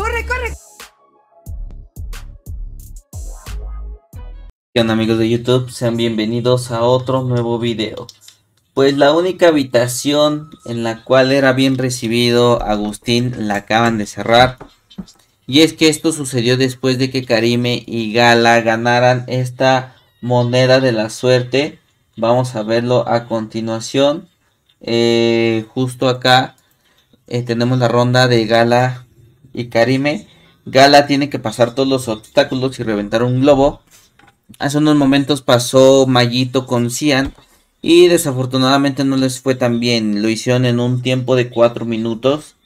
¡Corre, corre! ¿Qué amigos de YouTube? Sean bienvenidos a otro nuevo video. Pues la única habitación en la cual era bien recibido Agustín la acaban de cerrar. Y es que esto sucedió después de que Karime y Gala ganaran esta moneda de la suerte. Vamos a verlo a continuación. Eh, justo acá eh, tenemos la ronda de Gala y Karime, Gala tiene que pasar todos los obstáculos y reventar un globo. Hace unos momentos pasó Mayito con Cian y desafortunadamente no les fue tan bien. Lo hicieron en un tiempo de 4 minutos.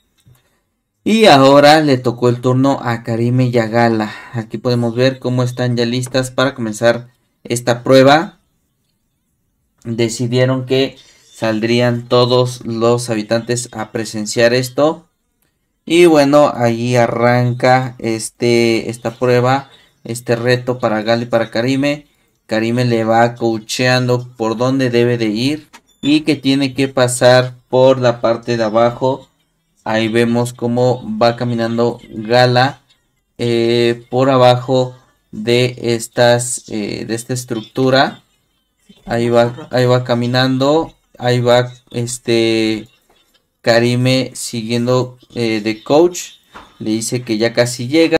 Y ahora le tocó el turno a Karime y a Gala. Aquí podemos ver cómo están ya listas para comenzar esta prueba. Decidieron que saldrían todos los habitantes a presenciar esto. Y bueno, ahí arranca este, esta prueba, este reto para Gala y para Karime. Karime le va coacheando por dónde debe de ir y que tiene que pasar por la parte de abajo. Ahí vemos cómo va caminando Gala eh, por abajo de estas eh, de esta estructura. Ahí va, ahí va caminando, ahí va este Karime siguiendo eh, de coach le dice que ya casi llega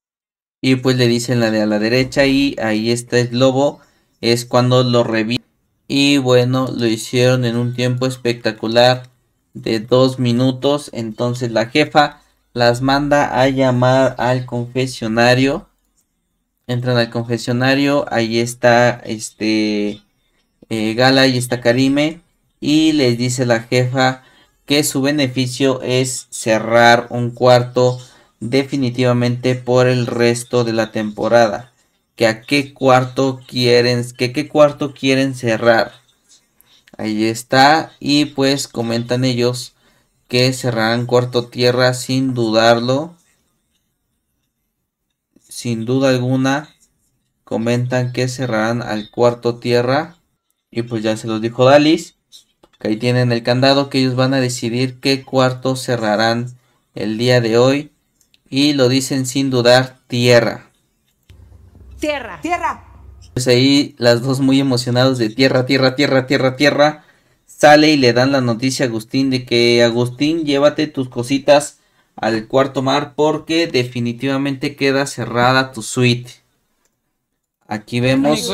y pues le dicen la de a la derecha y ahí está el lobo es cuando lo revive y bueno lo hicieron en un tiempo espectacular de dos minutos entonces la jefa las manda a llamar al confesionario entran al confesionario ahí está este eh, Gala y está Karime y le dice la jefa que su beneficio es cerrar un cuarto definitivamente por el resto de la temporada. Que a qué cuarto quieren, que qué cuarto quieren cerrar. Ahí está. Y pues comentan ellos que cerrarán cuarto tierra sin dudarlo. Sin duda alguna. Comentan que cerrarán al cuarto tierra. Y pues ya se los dijo Dalis que ahí tienen el candado que ellos van a decidir qué cuarto cerrarán el día de hoy y lo dicen sin dudar tierra. Tierra, tierra. Pues ahí las dos muy emocionados de tierra, tierra, tierra, tierra, tierra. Sale y le dan la noticia a Agustín de que Agustín llévate tus cositas al cuarto mar porque definitivamente queda cerrada tu suite. Aquí vemos.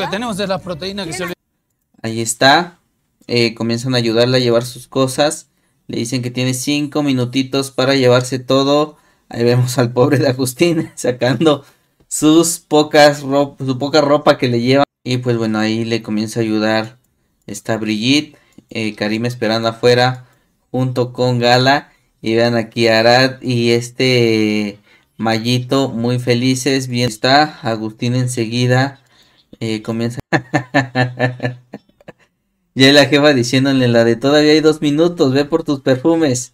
Ahí está. Eh, comienzan a ayudarle a llevar sus cosas. Le dicen que tiene cinco minutitos para llevarse todo. Ahí vemos al pobre de Agustín sacando sus pocas ropa, su poca ropa que le lleva. Y pues bueno, ahí le comienza a ayudar Está Brigitte. Eh, Karim esperando afuera junto con Gala. Y vean aquí Arad y este Mayito muy felices. Bien está. Agustín enseguida eh, comienza. Y ahí la jefa diciéndole la de todavía hay dos minutos, ve por tus perfumes.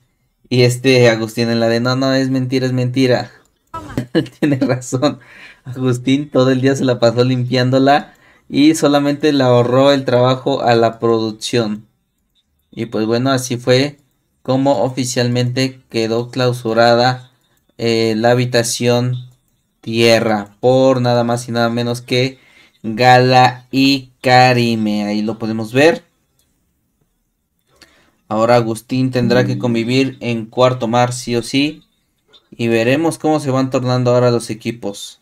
Y este Agustín en la de no, no, es mentira, es mentira. Tiene razón. Agustín todo el día se la pasó limpiándola y solamente le ahorró el trabajo a la producción. Y pues bueno, así fue como oficialmente quedó clausurada eh, la habitación tierra por nada más y nada menos que Gala y Karime. Ahí lo podemos ver. Ahora Agustín tendrá que mm. convivir en cuarto mar sí o sí. Y veremos cómo se van tornando ahora los equipos.